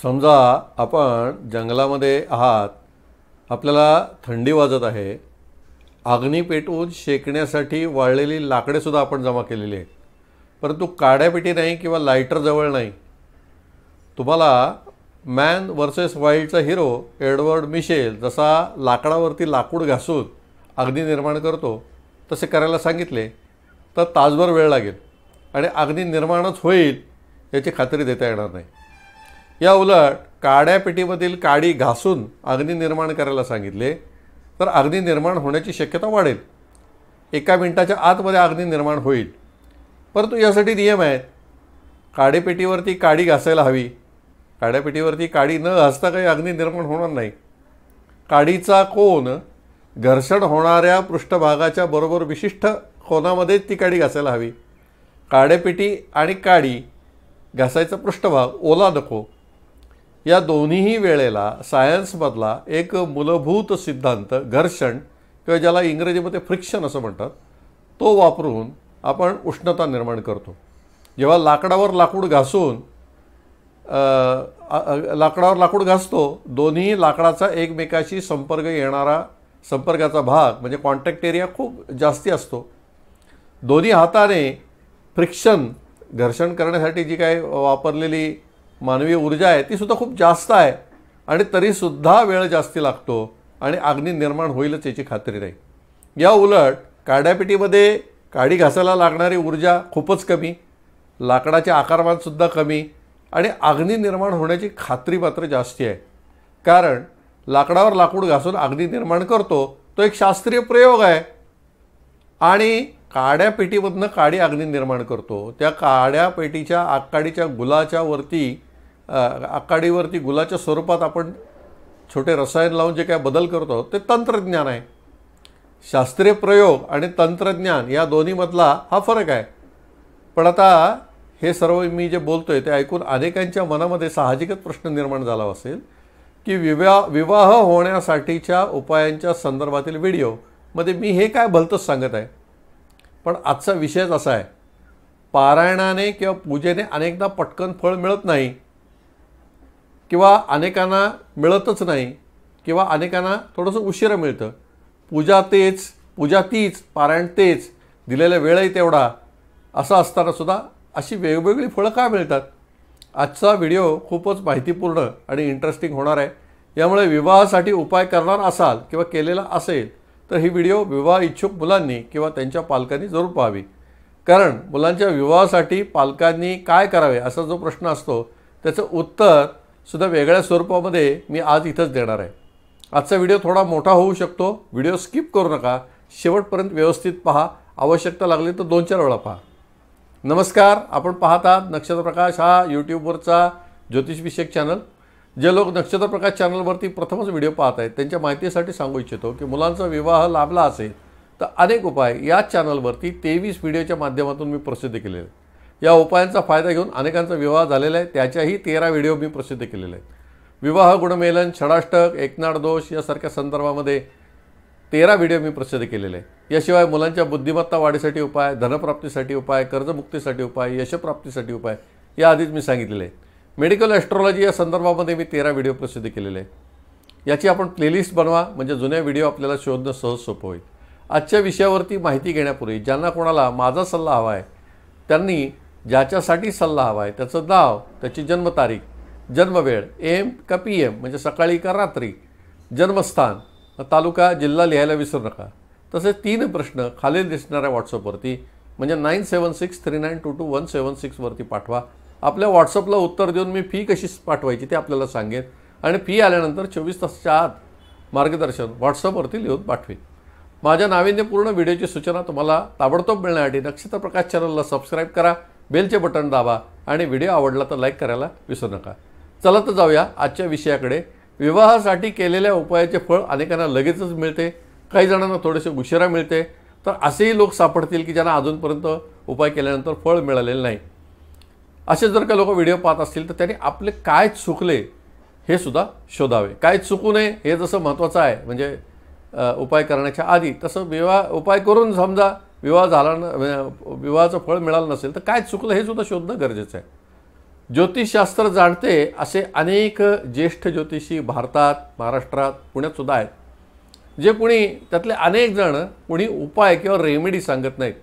समजा आपण जंगलामध्ये आहात आपल्याला थंडी वाजत आहे अग्नी पेटवून शेकण्यासाठी वाळलेली लाकडेसुद्धा आपण जमा केलेली आहेत परंतु काड्यापेटी नाही किंवा लायटर जवळ नाही तुम्हाला मॅन वर्सेस वाईल्डचा हिरो एडवर्ड मिशेल जसा लाकडावरती लाकूड घासून अग्नी निर्माण करतो तसे करायला सांगितले तर तासभर वेळ लागेल आणि अग्नी निर्माणच होईल याची खात्री देता येणार नाही या उलट काड्या काडी घासून अग्नी निर्माण करायला सांगितले तर अग्नी निर्माण होण्याची शक्यता वाढेल एका मिनटाच्या आतमध्ये अग्नी निर्माण होईल परंतु यासाठी नियम आहेत काडेपेटीवरती काडी घासायला हवी काड्यापेटीवरती काडी न घासता काही अग्नी निर्माण होणार नाही काडीचा कोण घर्षण होणाऱ्या पृष्ठभागाच्या बरोबर विशिष्ट कोणामध्ये ती काडी घासायला हवी काडेपिटी आणि काडी घासायचा पृष्ठभाग ओला नको या दोन्हीही वेळेला सायन्समधला एक मूलभूत सिद्धांत घर्षण किंवा ज्याला इंग्रजीमध्ये फ्रिक्शन असं म्हणतात तो वापरून आपण उष्णता निर्माण करतो जेव्हा लाकडावर लाकूड घासून लाकडावर लाकूड घासतो दोन्ही लाकडाचा एकमेकाशी संपर्क येणारा संपर्काचा भाग म्हणजे कॉन्टॅक्ट एरिया खूप जास्ती असतो दोन्ही हाताने फ्रिक्शन घर्षण करण्यासाठी जी काय वापरलेली मानवी ऊर्जा आहे तीसुद्धा खूप जास्त आहे आणि तरीसुद्धा वेळ जास्ती लागतो आणि अग्नी निर्माण होईलच याची खात्री नाही या उलट काड्यापिटीमध्ये काडी घासायला लागणारी ऊर्जा खूपच कमी लाकडाचे आकारमानसुद्धा कमी आणि अग्नी निर्माण होण्याची खात्री मात्र जास्ती आहे कारण लाकडावर लाकूड घासून अग्नी निर्माण करतो तो एक शास्त्रीय प्रयोग आहे आणि काड्या पेटीमधनं काडी अग्नी निर्माण करतो त्या काड्या पेटीच्या आकाडीच्या गुलाच्या वरती आकाडीवरती गुलाच्या स्वरूपात आपण छोटे रसायन लावून जे काय बदल करतो ते तंत्रज्ञान आहे शास्त्रीय प्रयोग आणि तंत्रज्ञान या दोन्हीमधला हा फरक आहे पण आता हे सर्व मी जे बोलतो आहे ते ऐकून अनेकांच्या मनामध्ये साहजिकच प्रश्न निर्माण झाला असेल की विवाह विवाह होण्यासाठीच्या उपायांच्या संदर्भातील व्हिडिओमध्ये मी हे काय भलतंच सांगत आहे पण आजचा विषयच असा आहे पारायणाने किंवा पूजेने अनेकदा पटकन फळ मिळत नाही किंवा अनेकांना मिळतच नाही किंवा अनेकांना थोडंसं उशीरं मिळतं पूजा तेच पूजा तीच पारायण तेच दिलेला वेळही तेवढा असं असतानासुद्धा अशी वेगवेगळी फळं का मिळतात आजचा व्हिडिओ खूपच माहितीपूर्ण आणि इंटरेस्टिंग होणार आहे यामुळे विवाहासाठी उपाय करणार असाल किंवा केलेला असेल तर ही व्हिडिओ विवाह इच्छुक मुलांनी किंवा त्यांच्या पालकांनी जरूर पाहावी कारण मुलांच्या विवाहासाठी पालकांनी काय करावे असा जो प्रश्न असतो त्याचं उत्तर सुद्धा वेगळ्या स्वरूपामध्ये मी आज इथंच देणार आहे आजचा व्हिडिओ थोडा मोठा होऊ शकतो व्हिडिओ स्किप करू नका शेवटपर्यंत व्यवस्थित पहा आवश्यकता लागली तर दोन चार वेळा पहा नमस्कार आपण पाहत आहात नक्षत्रप्रकाश हा यूट्यूबवरचा ज्योतिषविषयक चॅनल जे लोक नक्षत्रप्रकाश चॅनलवरती प्रथमच व्हिडिओ पाहत आहेत त्यांच्या माहितीसाठी सांगू इच्छितो की मुलांचा विवाह लाभला असेल तर अनेक उपाय याच चॅनलवरती तेवीस व्हिडिओच्या माध्यमातून मी प्रसिद्ध केलेले या उपायांचा फायदा घेऊन अनेकांचा विवाह झालेला आहे त्याच्याही तेरा व्हिडिओ मी प्रसिद्ध केलेले आहेत विवाह गुणमेलन छडाष्टक एकनाड दोष यासारख्या संदर्भामध्ये तेरा व्हिडिओ मी प्रसिद्ध केलेले आहे याशिवाय मुलांच्या बुद्धिमत्ता वाढीसाठी उपाय धनप्राप्तीसाठी उपाय कर्जमुक्तीसाठी उपाय यशप्राप्तीसाठी उपाय या आधीच मी सांगितलेले आहे मेडिकल ॲस्ट्रॉलॉजी या संदर्भामध्ये मी तेरा व्हिडिओ प्रसिद्ध केलेले आहे याची आपण प्लेलिस्ट बनवा म्हणजे जुन्या व्हिडिओ आपल्याला शोधणं सहज सोपं होईल आजच्या विषयावरती माहिती घेण्यापूर्वी ज्यांना कोणाला माझा सल्ला हवा आहे त्यांनी ज्याच्यासाठी सल्ला हवा आहे त्याचं नाव त्याची जन्मतारीख जन्मवेळ एम का पी एम म्हणजे सकाळी का रात्री जन्मस्थान तालुका जिल्हा लिहायला विसरू नका तसेच तीन प्रश्न खालील दिसणाऱ्या व्हॉट्सअपवरती म्हणजे nine seven six three nine two two one seven सिक्सवरती पाठवा आपल्या व्हॉट्सअपला उत्तर देऊन मी फी कशी पाठवायची ते आपल्याला सांगेन आणि फी आल्यानंतर चोवीस तासाच्या आत मार्गदर्शन व्हॉट्सअपवरती लिहून पाठवेन माझ्या नाविन्यपूर्ण व्हिडिओची सूचना तुम्हाला ताबडतोब मिळण्यासाठी नक्षत्र प्रकाश चॅनलला सबस्क्राईब करा बेलचे बटन दाबा आणि व्हिडिओ आवडला तर लाईक करायला विसरू नका चला तर जाऊया आजच्या विषयाकडे विवाहासाठी केलेल्या उपायाचे फळ अनेकांना लगेचच मिळते काही जणांना थोडेसे उशिरा मिळते तर असेही लोक सापडतील की ज्यांना अजूनपर्यंत उपाय केल्यानंतर फळ मिळालेलं नाही असे जर का लोक व्हिडिओ पाहत असतील तर त्यांनी आपले काय चुकले हे सुद्धा शोधावे काय चुकू नये हे जसं महत्त्वाचं आहे म्हणजे उपाय करण्याच्या आधी तसं विवाह उपाय करून समजा विवाह झाला न विवाहाचं फळ मिळालं नसेल तर काय चुकलं हे सुद्धा शोधणं गरजेचं आहे ज्योतिषशास्त्र जाणते असे अनेक ज्येष्ठ ज्योतिषी भारतात महाराष्ट्रात पुण्यातसुद्धा आहेत जे कुणी त्यातले अनेक जण कुणी उपाय किंवा रेमेडी सांगत नाहीत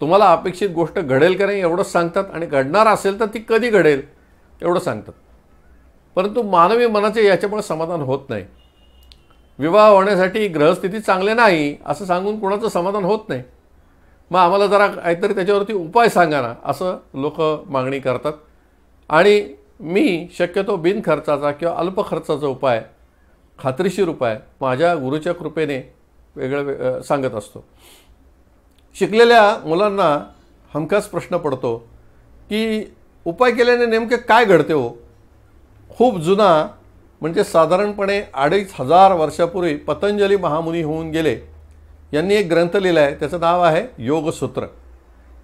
तुम्हाला अपेक्षित गोष्ट घडेल का नाही एवढंच सांगतात आणि घडणार असेल तर ती कधी घडेल एवढं सांगतात परंतु मानवी मनाचे याच्यामुळे समाधान होत नाही विवाह होण्यासाठी ग्रहस्थिती चांगले नाही असं सांगून कोणाचं समाधान होत नाही मग आम्हाला जरा काहीतरी त्याच्यावरती उपाय सांगा ना असं लोक मागणी करतात आणि मी शक्यतो बिनखर्चाचा किंवा अल्प खर्चाचा उपाय खात्रीशीर उपाय माझ्या गुरुच्या कृपेने वेगळं वे सांगत असतो शिकलेल्या मुलांना हमखास प्रश्न पडतो की उपाय केल्याने नेमके काय घडते हो खूप जुना म्हणजे साधारणपणे अडीच हजार वर्षापूर्वी पतंजली महामुनी होऊन गेले यांनी एक ग्रंथ लिहिला आहे त्याचं नाव आहे योगसूत्र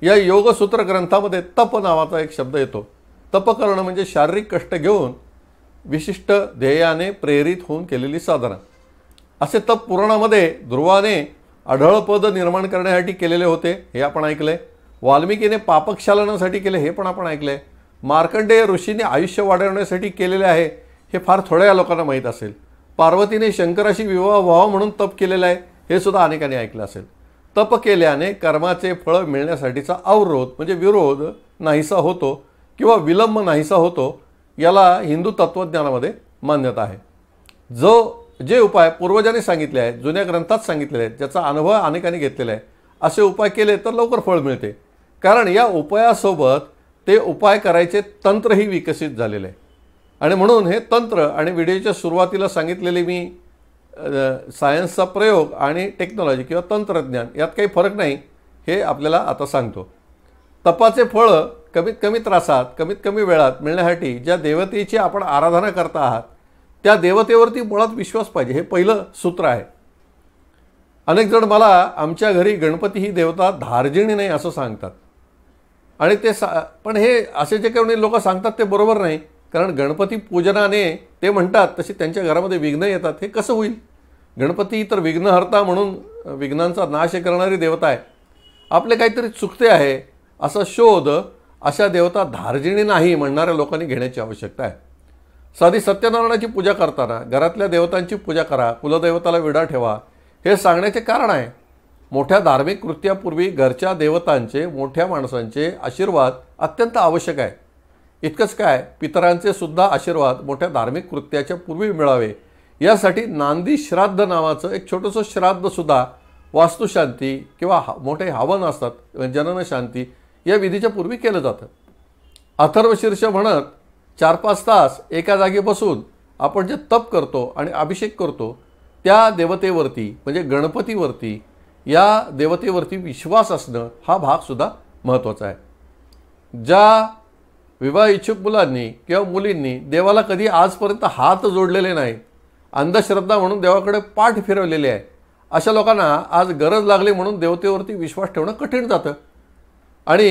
या योगसूत्र ग्रंथामध्ये तप नावाचा एक शब्द येतो तप करणं म्हणजे शारीरिक कष्ट घेऊन विशिष्ट ध्येयाने प्रेरित होऊन केलेली साधना असे तप पुराणामध्ये ध्रुवाने आढळपद निर्माण करण्यासाठी केलेले होते हे आपण आहे वाल्मिकीने पापक्षालनासाठी केले हे पण आपण आहे मार्कंडेय ऋषीने आयुष्य वाढवण्यासाठी केलेले आहे हे फार थोड्या लोकांना माहीत असेल पार्वतीने शंकराशी विवाह व्हावा म्हणून तप केलेला आहे हे सुद्धा अनेकांनी ऐकलं असेल तप केल्याने कर्माचे फळ मिळण्यासाठीचा अवरोध म्हणजे विरोध नाहीसा होतो किंवा विलंब नाहीसा होतो याला हिंदू तत्त्वज्ञानामध्ये मान्यता आहे जो जे उपाय पूर्वजांनी सांगितले आहेत जुन्या ग्रंथात सांगितलेले आहेत ज्याचा अनुभव अनेकांनी घेतलेला आहे असे उपाय केले तर लवकर फळ मिळते कारण या उपायासोबत ते उपाय करायचे तंत्रही विकसित झालेले आहे आणि म्हणून हे तंत्र आणि व्हिडिओच्या सुरुवातीला सांगितलेले मी सायन्सचा प्रयोग आणि टेक्नॉलॉजी किंवा तंत्रज्ञान यात काही फरक नाही हे आपल्याला आता सांगतो तपाचे फळं कमीत कमी त्रासात कमीत कमी वेळात मिळण्यासाठी ज्या देवतेची आपण आराधना करता आहात त्या देवतेवरती मुळात विश्वास पाहिजे हे पहिलं सूत्र आहे अनेक जण मला आमच्या घरी गणपती ही देवता धार्जिणी नाही असं सांगतात आणि ते सा पण हे असे जे काही लोक सांगतात ते बरोबर नाही कारण गणपती पूजनाने ते म्हणतात तसे त्यांच्या घरामध्ये विघ्न येतात हे कसं होईल गणपती तर विघ्नहर्ता म्हणून विघ्नांचा नाश करणारी देवता आहे आपले काहीतरी चुकते आहे असा शोध अशा देवता धार्जिणी नाही म्हणणाऱ्या लोकांनी घेण्याची आवश्यकता आहे साधी सत्यनारायणाची पूजा करताना घरातल्या देवतांची पूजा करा कुलदैवताला विडा ठेवा हे सांगण्याचे कारण आहे मोठ्या धार्मिक कृत्यापूर्वी घरच्या देवतांचे मोठ्या माणसांचे आशीर्वाद अत्यंत आवश्यक आहे इतकंच काय पितरांचे सुद्धा आशीर्वाद मोठ्या धार्मिक कृत्याच्या पूर्वी मिळावे यासाठी नांदी श्राद्ध नावाचं एक छोटंसं श्राद्धसुद्धा वास्तुशांती किंवा मोठे हवन असतात जननशांती या विधीच्या पूर्वी केलं जातं अथर्वशीर्ष म्हणत चार पाच तास एका जागी बसून आपण जे तप करतो आणि अभिषेक करतो त्या देवतेवरती म्हणजे गणपतीवरती या देवतेवरती विश्वास असणं हा भागसुद्धा महत्त्वाचा आहे ज्या विवाह इच्छुक मुलांनी किंवा मुलींनी देवाला कधी आजपर्यंत हात जोडलेले नाहीत अंधश्रद्धा म्हणून देवाकडे पाठ फिरवलेले आहे अशा लोकांना आज गरज लागली म्हणून देवतेवरती विश्वास ठेवणं कठीण जातं आणि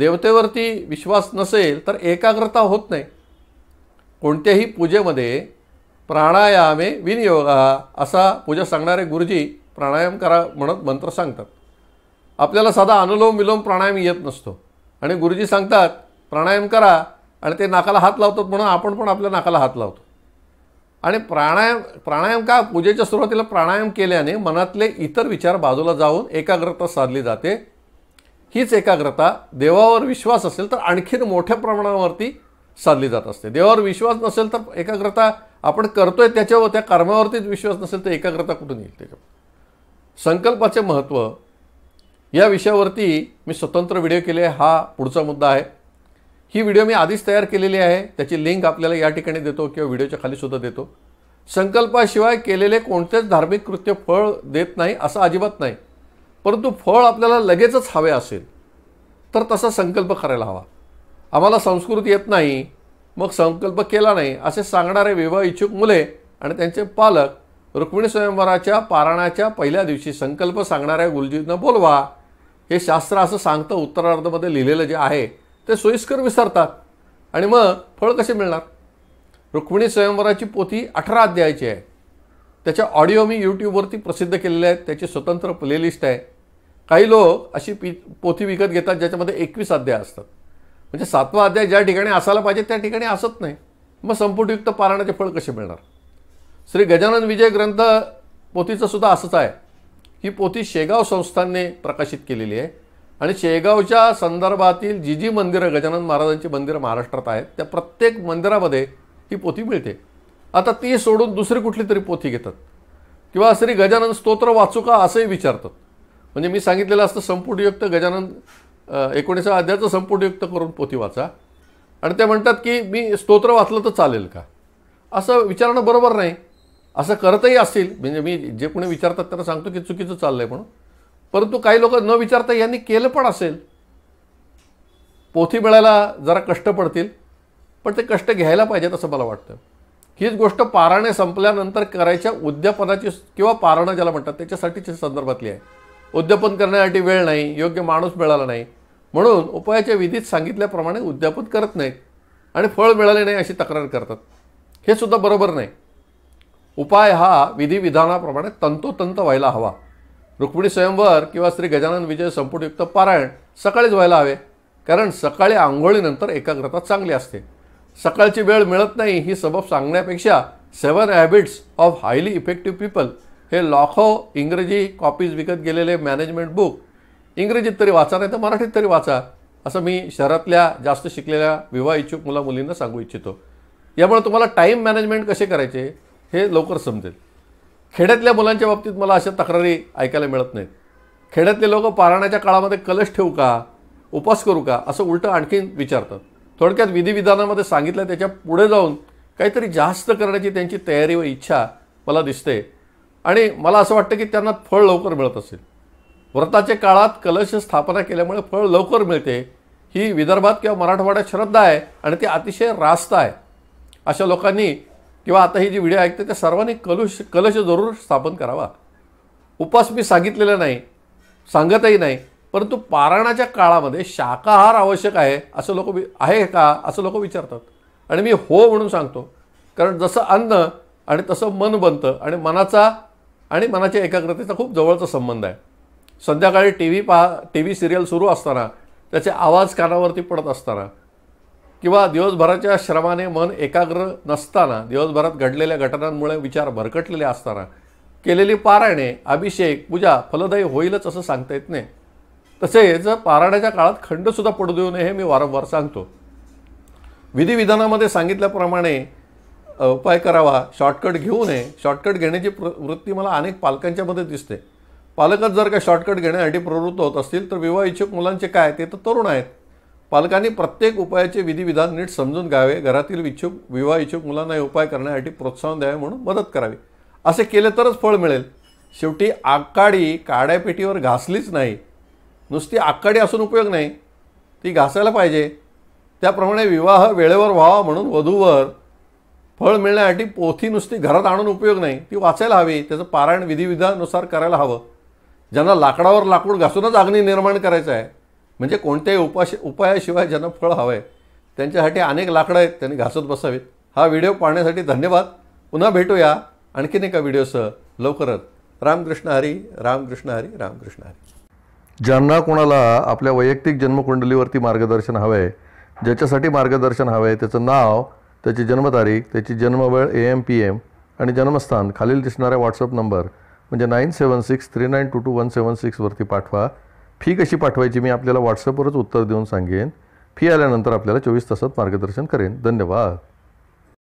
देवतेवरती विश्वास नसेल तर एकाग्रता होत नाही कोणत्याही पूजेमध्ये प्राणायामे विनियोगा असा पूजा सांगणारे गुरुजी प्राणायाम करा म्हणत मंत्र सांगतात आपल्याला साधा अनुलोम विलोम प्राणायाम येत नसतो आणि गुरुजी सांगतात प्राणायाम करा आणि ते नाकाला हात लावतात म्हणून आपण पण आपल्या नाकाला हात लावतो आणि प्राणायाम प्राणायाम का पूजेच्या सुरुवातीला प्राणायाम केल्याने मनातले इतर विचार बाजूला जाऊन एकाग्रता साधली जाते हीच एकाग्रता देवावर विश्वास असेल तर आणखीन मोठ्या प्रमाणावरती साधली जात असते देवावर विश्वास नसेल तर एकाग्रता आपण करतोय त्याच्यावर त्या कर्मावरतीच विश्वास नसेल तर एकाग्रता कुठून येईल त्याच्यावर संकल्पाचे महत्त्व या विषयावरती मी स्वतंत्र व्हिडिओ केले हा पुढचा मुद्दा आहे ही व्हिडिओ मी आधीच तयार केलेली आहे त्याची लिंक आपल्याला या ठिकाणी देतो किंवा व्हिडिओच्या खालीसुद्धा देतो संकल्पाशिवाय केलेले कोणतेच धार्मिक कृत्य फळ देत नाही असं अजिबात नाही परंतु फळ आपल्याला लगेचच हवे असेल तर तसा संकल्प करायला हवा आम्हाला संस्कृत येत नाही मग संकल्प केला नाही असे सांगणारे विवाह इच्छुक मुले आणि त्यांचे पालक रुक्मिणी स्वयंवराच्या पारणाच्या पहिल्या दिवशी संकल्प सांगणाऱ्या गुरुजींना बोलवा हे शास्त्र असं सांगतं उत्तरार्धमध्ये लिहिलेलं जे आहे ते सोयीस्कर विसरतात आणि मग फळ कसे मिळणार रुक्मिणी स्वयंवराची पोथी अठरा अध्यायाची आहे त्याच्या ऑडिओ मी यूट्यूबवरती प्रसिद्ध केलेले आहेत त्याची स्वतंत्र प्लेलिस्ट आहे काही लोक अशी पी पोथी विकत घेतात ज्याच्यामध्ये एकवीस अध्याय असतात म्हणजे सातवा अध्याय ज्या ठिकाणी असायला पाहिजे त्या ठिकाणी असत नाही मग संपुटयुक्त पारणाचे फळ कसे मिळणार श्री गजानन विजय ग्रंथ पोथीचं सुद्धा असंच आहे ही पोथी शेगाव संस्थांनी प्रकाशित केलेली आहे आणि शेगावच्या संदर्भातील जी जी मंदिरं गजानन महाराजांची मंदिरं महाराष्ट्रात आहेत त्या प्रत्येक मंदिरामध्ये ही पोथी मिळते आता ती सोडून दुसरी कुठली तरी पोथी घेतात किंवा श्री गजानन स्तोत्र वाचू का असंही विचारतात म्हणजे मी सांगितलेलं असतं संपुटयुक्त गजानन एकोणीसा अध्याचं संपुटयुक्त करून पोथी वाचा आणि ते म्हणतात की मी स्तोत्र वाचलं तर चालेल का असं विचारणं बरोबर नाही असं करतही असतील म्हणजे मी जे कोणी विचारतात त्यांना सांगतो की चुकीचं चाललं आहे म्हणून परंतु काही लोक न विचारता यांनी केलं पण असेल पोथी मिळायला जरा कष्ट पडतील पण ते कष्ट घ्यायला पाहिजेत असं मला वाटतं हीच गोष्ट पाराणे संपल्यानंतर करायच्या उद्यापनाची किंवा पारणं ज्याला म्हणतात त्याच्यासाठीच संदर्भातली आहे उद्यापन करण्यासाठी वेळ नाही योग्य माणूस मिळाला नाही म्हणून उपायाच्या विधीत सांगितल्याप्रमाणे उद्यापन करत नाहीत आणि फळ मिळाले नाही अशी तक्रार करतात हे सुद्धा बरोबर नाही उपाय हा विधिविधानाप्रमाणे तंतोतंत व्हायला हवा रुक्मिणी स्वयंवर किंवा श्री गजानन विजय संपुटयुक्त पारायण सकाळीच व्हायला हवे कारण सकाळी आंघोळीनंतर एकाग्रता चांगली असते सकाळची वेळ मिळत नाही ही सबब सांगण्यापेक्षा seven habits of highly effective people हे लाखो इंग्रजी कॉपीज विकत गेलेले मॅनेजमेंट बुक इंग्रजीत तरी वाचा नाही तर मराठीत तरी वाचा असं मी शहरातल्या जास्त शिकलेल्या विवाह इच्छुक मुला मुलींना सांगू इच्छितो यामुळे तुम्हाला टाईम मॅनेजमेंट कसे करायचे हे लवकर समजेल खेड्यातल्या मुलांच्या बाबतीत मला अशा तक्रारी ऐकायला मिळत नाहीत खेड्यातले लोक पारायणाच्या काळामध्ये कलश ठेवू का उपास करू का असं उलटं आणखीन विचारतात थोडक्यात विधिविधानामध्ये सांगितलं त्याच्या पुढे जाऊन काहीतरी जास्त करण्याची त्यांची तयारी व इच्छा मला दिसते आणि मला असं वाटतं की त्यांना फळ लवकर मिळत असेल व्रताच्या काळात कलश स्थापना केल्यामुळे फळ लवकर मिळते ही विदर्भात किंवा मराठवाड्यात श्रद्धा आहे आणि ती अतिशय रास्त आहे अशा लोकांनी किंवा आता ही जी व्हिडिओ ऐकते त्या सर्वांनी कलुश कलश जरूर स्थापन करावा उपास मी सांगितलेला नाही सांगतही नाही परंतु पारायणाच्या काळामध्ये शाकाहार आवश्यक आहे असं लोक आहे का असं लोक विचारतात आणि मी हो म्हणून सांगतो कारण जसं अन्न आणि तसं मन बनतं आणि मनाचा आणि मनाच्या एकाग्रतेचा खूप जवळचा संबंध आहे संध्याकाळी टी व्ही पहा टी व्ही सिरियल सुरू असताना त्याचे आवाज कानावरती पडत असताना किंवा दिवसभराच्या श्रमाने मन एकाग्र नसताना दिवसभरात घडलेल्या घटनांमुळे विचार भरकटलेले असताना केलेली पारायणे अभिषेक पूजा फलदायी होईलच असं सांगता येत नाही तसेच पाराड्याच्या काळात खंडसुद्धा पडू देऊ नये हे मी वारंवार सांगतो विधिविधानामध्ये सांगितल्याप्रमाणे उपाय करावा शॉर्टकट घेऊ नये शॉर्टकट घेण्याची प्र वृत्ती मला अनेक पालकांच्यामध्ये दिसते पालकच जर का शॉर्टकट घेण्यासाठी प्रवृत्त होत असतील तर विवाह इच्छुक मुलांचे काय ते तर तरुण आहेत पालकांनी प्रत्येक उपायाचे विधिविधान नीट समजून घ्यावे घरातील इच्छुक विवाह इच्छुक मुलांना हे उपाय करण्यासाठी प्रोत्साहन द्यावे म्हणून मदत करावी असे केले तरच फळ मिळेल शेवटी आकाडी काड्यापेटीवर घासलीच नाही नुसती आकडे असून उपयोग नाही ती घासायला पाहिजे त्याप्रमाणे विवाह वेळेवर व्हावा म्हणून वधूवर फळ मिळण्यासाठी पोथी नुसती घरात आणून उपयोग नाही ती वाचायला हवी त्याचं पारायण विधिविधानुसार करायला हवं ज्यांना लाकडावर लाकूड घासूनच अग्नी निर्माण करायचं आहे म्हणजे कोणत्याही उपाश उपायाशिवाय ज्यांना फळ हवं आहे त्यांच्यासाठी अनेक लाकडं आहेत त्यांनी घासत बसावीत हा व्हिडिओ पाहण्यासाठी धन्यवाद पुन्हा भेटूया आणखीन एका व्हिडिओसह लवकरच रामकृष्ण हरी रामकृष्ण हरी रामकृष्ण हरी ज्यांना कोणाला आपल्या वैयक्तिक जन्मकुंडलीवरती मार्गदर्शन हवं आहे ज्याच्यासाठी मार्गदर्शन हवं आहे त्याचं नाव त्याची जन्मतारीख त्याची जन्मवेळ ए एम पी एम आणि जन्मस्थान खालील दिसणाऱ्या व्हॉट्सअप नंबर म्हणजे nine seven six three nine two two one seven सिक्सवरती पाठवा फी कशी पाठवायची मी आपल्याला व्हॉट्सअपवरच उत्तर देऊन सांगेन फी आल्यानंतर आपल्याला चोवीस तासात मार्गदर्शन करेन धन्यवाद